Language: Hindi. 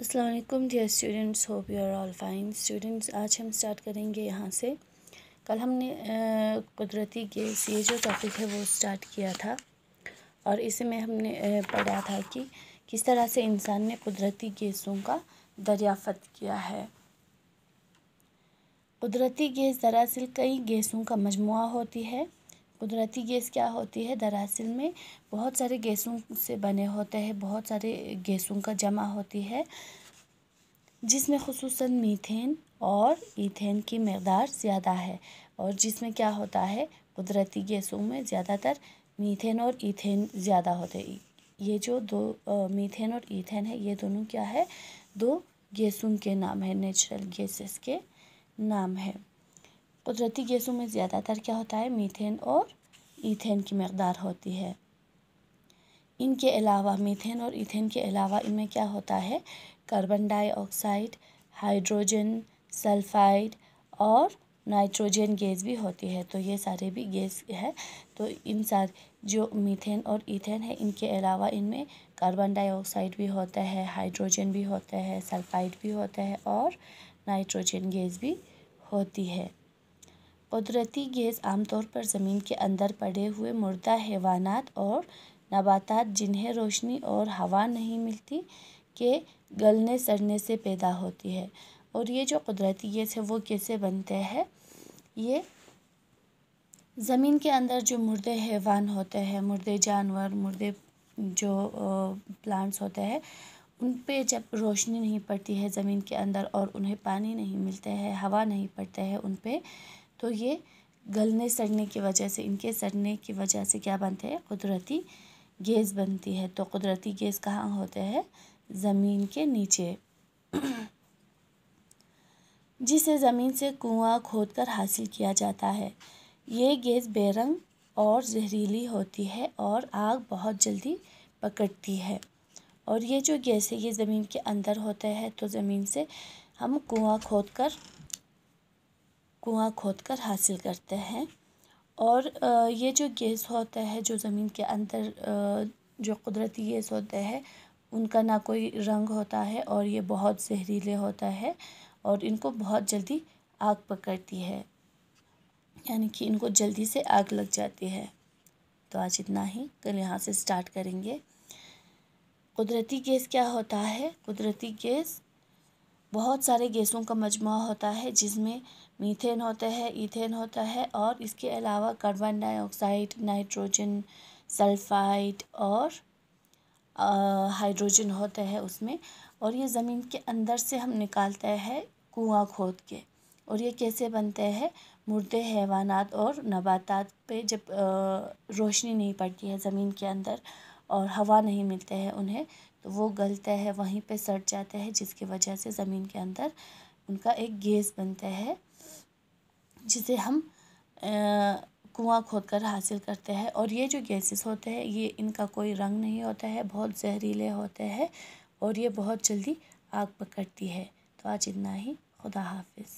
अस्सलाम वालेकुम dear students hope you are all fine students आज हम स्टार्ट करेंगे यहाँ से कल हमने कुदरती गैस ये जो टॉपिक है वो स्टार्ट किया था और इसी में हमने पढ़ा था कि किस तरह से इंसान ने कुदरती गैसों का दरियाफ़त किया है कुदरती गैस दरअसल कई गैसों का मजमु होती है कुदरती गैस क्या होती है दरअसल में बहुत सारे गैसों से बने होते हैं बहुत सारे गैसों का जमा होती है जिसमें खसूस मीथेन और ईथेन की मकदार ज़्यादा है और जिसमें क्या होता है कुदरती गैसों में ज़्यादातर मीथेन और ईथेन ज़्यादा होते हैं ये जो दो मीथेन और ईथेन है ये दोनों क्या है दो गैसों के नाम है नेचुरल गैसेस के नाम है कुदरती गैसों में ज़्यादातर क्या होता है मीथेन और ईथेन की मकदार होती है इनके अलावा मीथेन और ईथेन के अलावा इनमें क्या होता है कार्बन डाइऑक्साइड हाइड्रोजन सल्फाइड और नाइट्रोजन गैस भी होती है तो ये सारे भी गैस है तो इन सारे जो मीथेन और ईथेन है इनके अलावा इनमें कार्बन डाइऑक्साइड भी होता है हाइड्रोजन भी होता है सल्फाइड भी होता है और नाइट्रोजन गैस भी होती है कुदरती गैस आमतौर पर ज़मीन के अंदर पड़े हुए मुर्दा हैवानात और नबातात जिन्हें रोशनी और हवा नहीं मिलती के गलने सड़ने से पैदा होती है और ये जो कुदरती गैस है वो कैसे बनते हैं ये ज़मीन के अंदर जो मुर्दे हैवान होते हैं मुर्दे जानवर मुर्दे जो प्लांट्स होते हैं उन पे जब रोशनी नहीं पड़ती है ज़मीन के अंदर और उन्हें पानी नहीं मिलता है हवा नहीं पड़ता है उन पे तो ये गलने सड़ने की वजह से इनके सड़ने की वजह से क्या बनते हैं कुदरती गैस बनती है तो कुदरती गैस कहाँ होते हैं ज़मीन के नीचे जिसे ज़मीन से कुआं खोदकर हासिल किया जाता है ये गैस बेरंग और जहरीली होती है और आग बहुत जल्दी पकड़ती है और ये जो गैस है ये ज़मीन के अंदर होता है तो ज़मीन से हम कुआं खोद कर कुआं खोदकर हासिल करते हैं और ये जो गैस होता है जो ज़मीन के अंदर जो कुदरती गैस होता है उनका ना कोई रंग होता है और ये बहुत जहरीले होता है और इनको बहुत जल्दी आग पकड़ती है यानी कि इनको जल्दी से आग लग जाती है तो आज इतना ही कल यहाँ से स्टार्ट करेंगे कुदरती गैस क्या होता है कुदरती गैस बहुत सारे गैसों का मजमु होता है जिसमें मीथेन होता है ईथेन होता है और इसके अलावा कार्बन डाइऑक्साइड नाइट्रोजन सल्फाइड और हाइड्रोजन होता है उसमें और ये ज़मीन के अंदर से हम निकालते हैं कुआं खोद के और ये कैसे बनते हैं मुर्दे हैवानात और नबातात पे जब रोशनी नहीं पड़ती है ज़मीन के अंदर और हवा नहीं मिलते हैं उन्हें तो वो गलता है वहीं पे सट जाता है जिसकी वजह से ज़मीन के अंदर उनका एक गैस बनता है जिसे हम कुआं खोदकर हासिल करते हैं और ये जो गैसेस होते हैं ये इनका कोई रंग नहीं होता है बहुत जहरीले होते हैं और ये बहुत जल्दी आग पकड़ती है तो आज इतना ही खुदा हाफिज़